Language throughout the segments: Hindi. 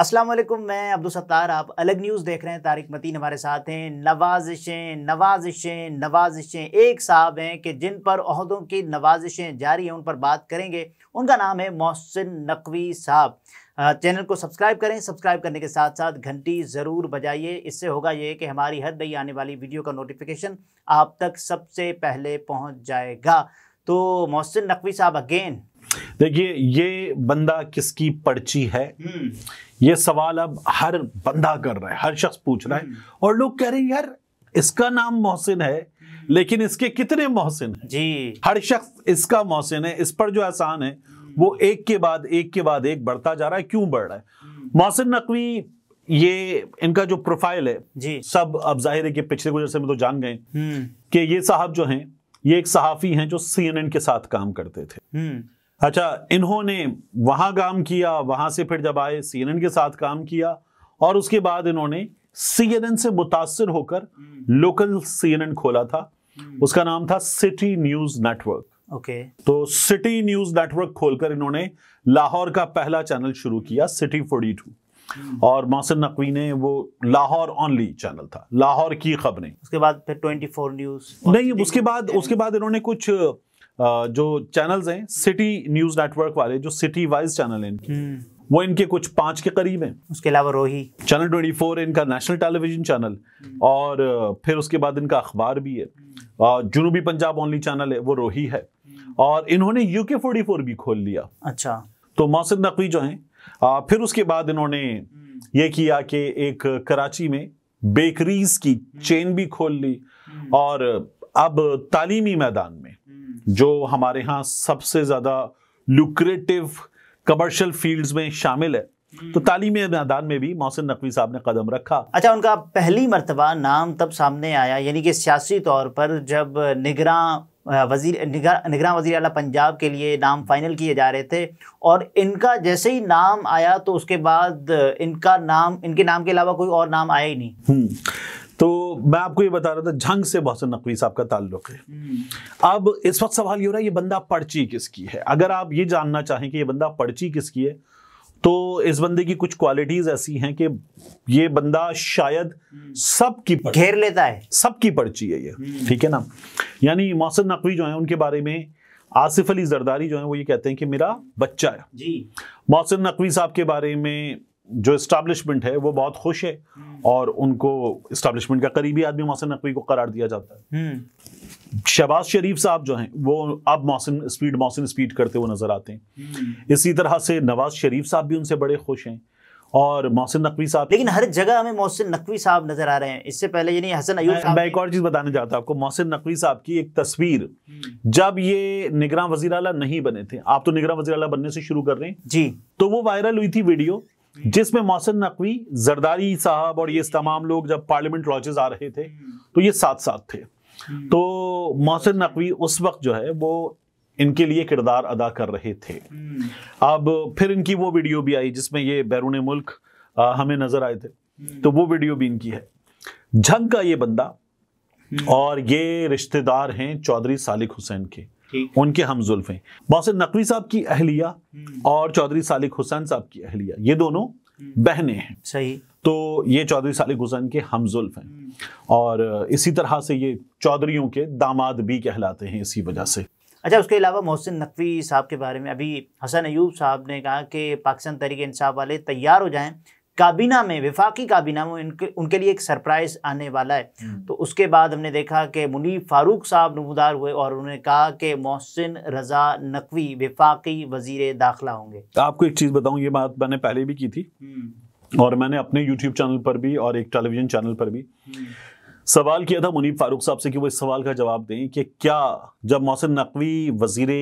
अस्सलाम वालेकुम मैं अब्दुल सत्तार आप अलग न्यूज़ देख रहे हैं तारिक मतीन हमारे साथ हैं नवाजिशें नवाजिशें नवाजिशें एक साहब हैं कि जिन पर अहदों की नवाजिशें जारी हैं उन पर बात करेंगे उनका नाम है मोहसिन नकवी साहब चैनल को सब्सक्राइब करें सब्सक्राइब करने के साथ साथ घंटी ज़रूर बजाइए इससे होगा ये कि हमारी हर नई आने वाली वीडियो का नोटिफिकेशन आप तक सबसे पहले पहुँच जाएगा तो मोहसिन नकवी साहब अगेन देखिए ये बंदा किसकी पर्ची है हम्म। ये सवाल अब हर बंदा कर रहा है हर शख्स पूछ रहा है हम्म। और लोग कह रहे हैं यार इसका नाम मोहसिन है हम्म। लेकिन इसके कितने मोहसिन है जी हर शख्स इसका मोहसिन है इस पर जो एहसान है वो एक के बाद एक के बाद एक बढ़ता जा रहा है क्यों बढ़ रहा है मोहसिन नकवी ये इनका जो प्रोफाइल है जी सब अब जाहिर है कि पिछले कुछ में तो जान गए कि ये साहब जो हैं ये एक सहाफ़ी हैं जो सीएनएन के साथ काम करते थे अच्छा इन्होंने वहां काम किया वहां से फिर जब आए सी के साथ काम किया और उसके बाद इन्होंने सी से मुतासर होकर हम्म। लोकल सी खोला था हम्म। उसका नाम था सिटी न्यूज़ नेटवर्क ओके तो सिटी न्यूज नेटवर्क खोलकर इन्होंने लाहौर का पहला चैनल शुरू किया सिटी फोर्टी टू और मोहसिन नकवी ने वो लाहौर ओनली चैनल था लाहौर की खबरें उसके बाद फिर ट्वेंटी फोर न्यूज नहीं उसके बाद उसके बाद इन्होंने कुछ जो चैनल्स हैं सिटी न्यूज नेटवर्क वाले जो सिटी वाइज चैनल हैं हम्म। वो इनके कुछ पांच के करीब हैं उसके अलावा रोही चैनल ट्वेंटी फोर इनका नेशनल टेलीविजन चैनल और फिर उसके बाद इनका अखबार भी है जुनूबी पंजाब ओनली चैनल है वो रोही है हम्म। और इन्होंने यूके फोर्टी फोर भी खोल लिया अच्छा तो मौसम नकवी जो है फिर उसके बाद इन्होंने हम्म। ये किया कि एक कराची में बेकरीज की चेन भी खोल ली और अब तालीमी मैदान में जो हमारे यहाँ सबसे ज़्यादा लुक्रेटिव कमर्शियल फील्ड्स में शामिल है तो हम्म। तालीमी मैदान में भी मोहसिन नकवी साहब ने कदम रखा अच्छा उनका पहली मरतबा नाम तब सामने आया यानी कि सियासी तौर पर जब निगरान वजीर निगरान वजीर अला पंजाब के लिए नाम फाइनल किए जा रहे थे और इनका जैसे ही नाम आया तो उसके बाद इनका नाम इनके नाम के अलावा कोई और नाम आया ही नहीं हम्म। तो मैं आपको ये बता रहा था झंग से मोहसन नकवी साहब का ताल्लुक है हम्म। अब इस वक्त सवाल ये हो रहा है ये बंदा पर्ची किसकी है अगर आप ये जानना चाहें कि ये बंदा पर्ची किसकी है तो इस बंदे की कुछ क्वालिटीज ऐसी हैं कि ये बंदा शायद हम्म। सबकी घेर लेता है सबकी पर्ची है ये हम्म। ठीक है ना यानी मोहसिन नकवी जो है उनके बारे में आसिफ अली जरदारी जो है वो ये कहते हैं कि मेरा बच्चा है जी मोहसिन नकवी साहब के बारे में जो इस्टबलिशमेंट है वो बहुत खुश है और उनको इस्टबलिशमेंट का करीबी आदमी मोहसिन नकवी को करार दिया जाता है हम्म। शहबाज शरीफ साहब जो हैं वो अब मौसम स्पीड मौसम स्पीड करते हुए नज़र आते हैं हम्म। इसी तरह से नवाज शरीफ साहब भी उनसे बड़े खुश हैं और मोहसिन नकवी साहब लेकिन हर जगह हमें मोहसिन नकवी साहब नजर आ रहे हैं इससे पहले यानी हसन अयूब मैं एक और चीज़ बताने चाहता हूँ आपको मोहसिन नकवी साहब की एक तस्वीर हम्म। जब ये निगरान वजीर नहीं बने थे आप तो निगरान वजीर बनने से शुरू कर रहे हैं जी तो वो वायरल हुई थी वीडियो जिसमें मोहसिन नकवी जरदारी साहब और ये तमाम लोग जब पार्लियामेंट लॉजेस आ रहे थे तो ये साथ साथ थे तो मोहसिन नकवी उस वक्त जो है वो इनके लिए किरदार अदा कर रहे थे अब फिर इनकी वो वीडियो भी आई जिसमें ये बैरून मुल्क हमें नजर आए थे तो वो वीडियो भी इनकी है झंग का ये बंदा और ये रिश्तेदार हैं चौधरी सालिक हुसैन के उनके हम जुल्फ हैं मोहसिन नकवी साहब की अहलिया हम्म। और चौधरी सालिक हुसैन साहब की अहलिया ये दोनों हम्म। बहने हैं सही तो ये चौधरी सालिक हुसैन के हम जुल्फ हैं हम्म। और इसी तरह से ये चौधरीयों के दामाद भी कहलाते हैं इसी वजह से अच्छा उसके अलावा मोहसिन नकवी साहब के बारे में अभी हसन अयूब साहब ने कहा कि पाकिस्तान तरीके इंसाफ वाले तैयार हो जाएं काबीना में विफाकी काबीना में उनके उनके लिए एक सरप्राइज आने वाला है हम्म। तो उसके बाद हमने देखा कि मुनी फारूक साहब नमदार हुए और उन्होंने कहा कि मोहसिन रजा नकवी विफाकी वजीर दाखिला होंगे तो आपको एक चीज़ बताऊँ ये बात मैंने पहले भी की थी हम्म। और मैंने अपने यूट्यूब चैनल पर भी और एक टेलीविजन चैनल पर भी हम्म। सवाल किया था मुनीब फारूक साहब से कि वो इस सवाल का जवाब दें कि क्या जब मोहसिन नकवी वजीर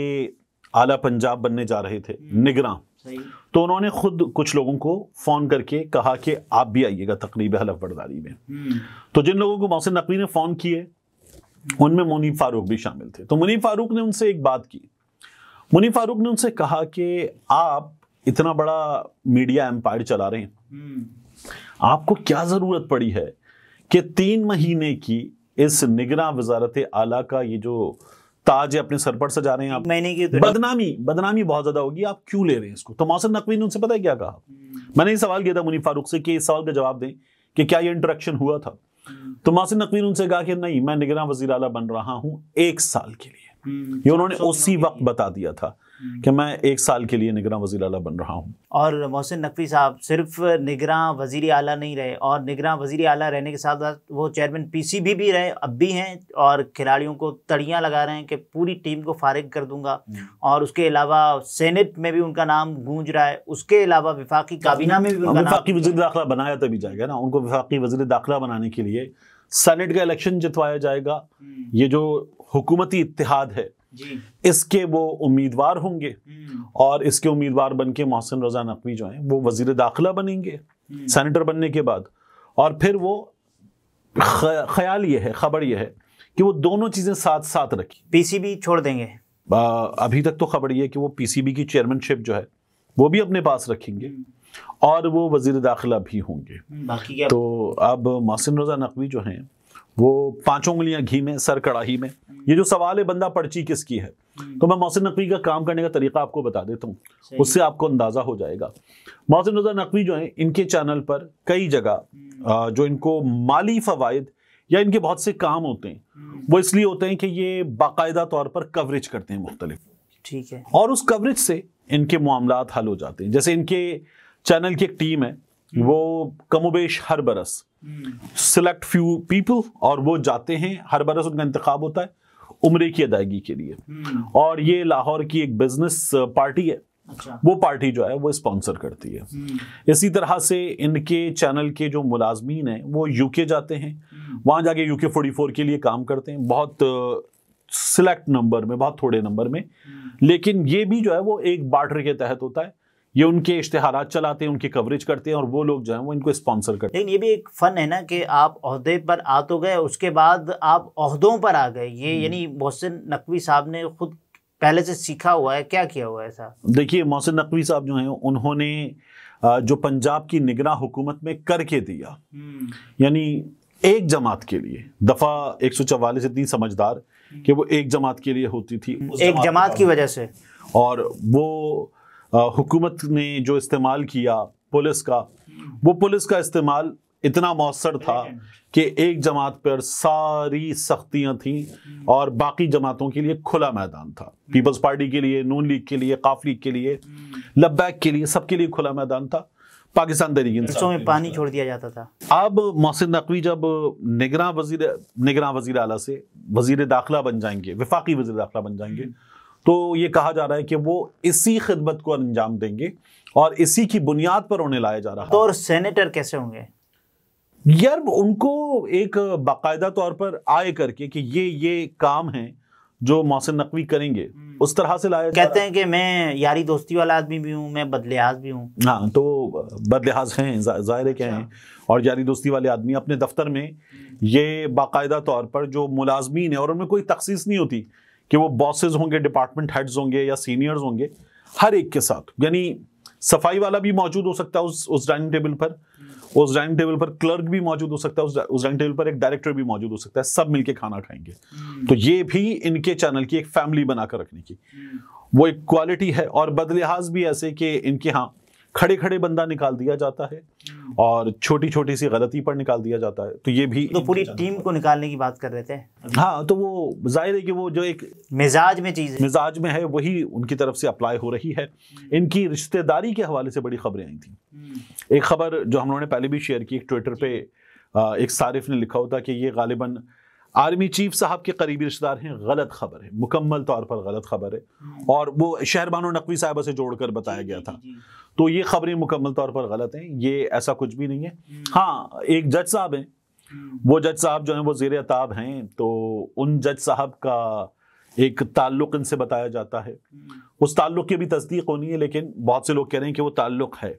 आला पंजाब बनने जा रहे थे निगरान तो उन्होंने खुद कुछ लोगों को फ़ोन करके कहा कि आप भी आइएगा तकरीब हलफ बर्दारी में हम्म। तो जिन लोगों को मोहसिन नकवी ने फ़ोन किए उनमें मुनीब फ़ारूक भी शामिल थे तो मुनीब फ़ारूक ने उनसे एक बात की मुनीब फ़ारूक ने उनसे कहा कि आप इतना बड़ा मीडिया एम्पायर चला रहे हैं हम्म। आपको क्या ज़रूरत पड़ी है कि तीन महीने की इस निगरान वजारत आला का ये जो ताज अपने सर पर सजा रहे हैं आप मैंने की बदनामी बदनामी बहुत ज्यादा होगी आप क्यों ले रहे हैं इसको तो मौसम नकवी ने उनसे पता है क्या कहा मैंने ये सवाल किया था मुनी फारूक से कि इस सवाल का जवाब दें कि क्या ये इंटरेक्शन हुआ था तो मासिन नकवी ने उनसे कहा कि नहीं मैं निगरान वजीर अला बन रहा हूं एक साल के लिए हम्म। ये उन्होंने उसी वक्त बता दिया था कि मैं एक साल के लिए निगरान वजी अला बन रहा हूँ और मोहसिन नकवी साहब सिर्फ निगरान वजीर अला नहीं रहे और निगरान वजीर अला रहने के साथ साथ वो चेयरमैन पीसीबी भी रहे अब भी हैं और खिलाड़ियों को तड़ियाँ लगा रहे हैं कि पूरी टीम को फारिग कर दूंगा हम्म। और उसके अलावा सेनेट में भी उनका नाम गूंज रहा है उसके अलावा विफाकी काबीना में भी हाँ, विफाकी वजी दाखिला बनाया तभी जाएगा ना उनको विफाकी वजी दाखिला बनाने के लिए सेनेट का इलेक्शन जितवाया जाएगा हम्म। ये जो हुकूमती इतिहाद है जी इसके वो उम्मीदवार होंगे हम्म। और इसके उम्मीदवार बन के मोहसिन रजा नकवी जो हैं वो वजीर दाखिला बनेंगे सेनेटर हम्म। बनने के बाद और फिर वो ख्याल ये है खबर ये है कि वो दोनों चीज़ें साथ साथ रखी पीसीबी छोड़ देंगे आ, अभी तक तो खबर ये है कि वो पीसीबी की चेयरमैनशिप जो है वो भी अपने पास रखेंगे हम्म। और वो वजीर दाखिला भी होंगे बाकी क्या तो अब मोहसिन रजा नकवी जो हैं वो पांचों उंगलियां घी में सर कड़ाही में ये जो सवाल है बंदा पर्ची किसकी है तो मैं मोहसिन नकवी का काम करने का तरीका आपको बता देता हूँ उससे आपको अंदाज़ा हो जाएगा मोहसिन रजा नकवी जो है इनके चैनल पर कई जगह हम्म। जो इनको माली फ़वाद या इनके बहुत से काम होते हैं हम्म। वो इसलिए होते हैं कि ये बाकायदा तौर पर कवरेज करते हैं मुख्तलिफ ठीक है और उस कवरेज से इनके मामला हल हो जाते हैं जैसे इनके चैनल की एक टीम है Hmm. वो कमोबेश हर बरस सिलेक्ट फ्यू पीपल और वो जाते हैं हर बरस उनका इंतखब होता है उम्र की अदायगी के लिए hmm. और ये लाहौर की एक बिजनेस पार्टी uh, है अच्छा। वो पार्टी जो है वो स्पॉन्सर करती है hmm. इसी तरह से इनके चैनल के जो मुलाजमीन हैं वो यूके जाते हैं वहाँ जाके यूके 44 फोर के लिए काम करते हैं बहुत सिलेक्ट uh, नंबर में बहुत थोड़े नंबर में लेकिन ये भी जो है वो एक बार्टर के तहत होता है ये उनके इश्तहार चलाते हैं उनकी कवरेज करते हैं और वो लोग जो है वो इनको स्पॉन्सर करते हैं ये भी एक फ़न है ना कि आप अहदे पर आ तो गए उसके बाद आप अहदों पर आ गए ये हम्म। यानी मोहसिन नकवी साहब ने खुद पहले से सीखा हुआ है क्या किया हुआ है साहब देखिए मोहसिन नकवी साहब जो हैं उन्होंने जो पंजाब की निगरान हुकूमत में करके दिया हम्म। यानी एक जमात के लिए दफ़ा एक सौ चवालीस इतनी समझदार कि वो एक जमात के लिए होती थी एक जमात की वजह से और वो हुकूमत ने जो इस्तेमाल किया पुलिस का वो पुलिस का इस्तेमाल इतना मौसर था कि एक जमात पर सारी सख्तियां थीं और बाकी जमातों के लिए खुला मैदान था पीपल्स पार्टी के लिए नून लीग के लिए काफ लीग के लिए लब्बैक के लिए सबके लिए खुला मैदान था पाकिस्तान तरीके में पानी छोड़ दिया जाता था अब मोहसिन नकवी जब निगरान वजीर निगरान वजीर अला से वजीर दाखिला बन जाएंगे विफाकी वजीर दाखिला बन जाएंगे तो ये कहा जा रहा है कि वो इसी खिदमत को अंजाम देंगे और इसी की बुनियाद पर उन्हें लाया जा रहा है तो और सेनेटर कैसे होंगे यार उनको एक बाकायदा तौर पर आय करके कि ये ये काम है जो मोहसिन नकवी करेंगे हम्म। उस तरह से लाया कहते हैं कि मैं यारी दोस्ती वाला आदमी भी हूँ मैं बदलिहाज भी हूँ हाँ तो बदलिहाज हैं जाहिर क्या हैं अच्छा। और यारी दोस्ती वाले आदमी अपने दफ्तर में हम्म। ये बाकायदा तौर पर जो मुलाजमीन है और उनमें कोई तखसीस नहीं होती कि वो बॉसेज होंगे डिपार्टमेंट हेड्स होंगे या सीनियर्स होंगे हर एक के साथ यानी सफाई वाला भी मौजूद हो सकता है उस उस डाइनिंग टेबल पर उस डाइनिंग टेबल पर क्लर्क भी मौजूद हो सकता है उस डाइनिंग टेबल पर एक डायरेक्टर भी मौजूद हो सकता है सब मिलके खाना खाएंगे हम्म। तो ये भी इनके चैनल की एक फैमिली बनाकर रखने की वो एक क्वालिटी है और बदलिहाज भी ऐसे कि इनके यहाँ खड़े खड़े बंदा निकाल दिया जाता है और छोटी छोटी सी गलती पर निकाल दिया जाता है तो ये भी तो पूरी टीम को निकालने की बात कर रहे थे हाँ तो वो जाहिर है कि वो जो एक मिजाज में चीज़ मिजाज में है वही उनकी तरफ से अप्लाई हो रही है इनकी रिश्तेदारी के हवाले से बड़ी खबरें आई थी एक खबर जो हम लोगों ने पहले भी शेयर की एक ट्विटर पर एक सारिफ ने लिखा होता कि ये गालिबा आर्मी चीफ साहब के करीबी रिश्तेदार हैं गलत खबर है मुकम्मल तौर पर गलत खबर है हाँ। और वो शहरबानो नकवी साहबा से जोड़कर बताया गया था तो ये खबरें मुकम्मल तौर पर गलत हैं ये ऐसा कुछ भी नहीं है हम्म। हाँ एक जज साहब हैं हम्म। वो जज साहब जो हैं वो जेर अताब हैं तो उन जज साहब का एक ताल्लुक इनसे बताया जाता है हम्म। उस ताल्लुक की भी तस्दीक होनी है लेकिन बहुत से लोग कह रहे हैं कि वो ताल्लुक है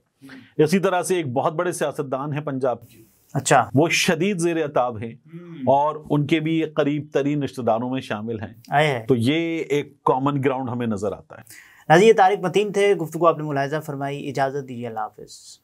इसी तरह से एक बहुत बड़े सियासतदान हैं पंजाब के अच्छा वो शदीद जेर अताब हैं हम्म। और उनके भी करीब तरीन रिश्तेदारों में शामिल हैं तो ये एक कॉमन ग्राउंड हमें नजर आता है नजीर ये तारिक मतीन थे गुफ्तु आपने मुलायजा फरमाई इजाज़त दीजिए अल्लाह हाफिज़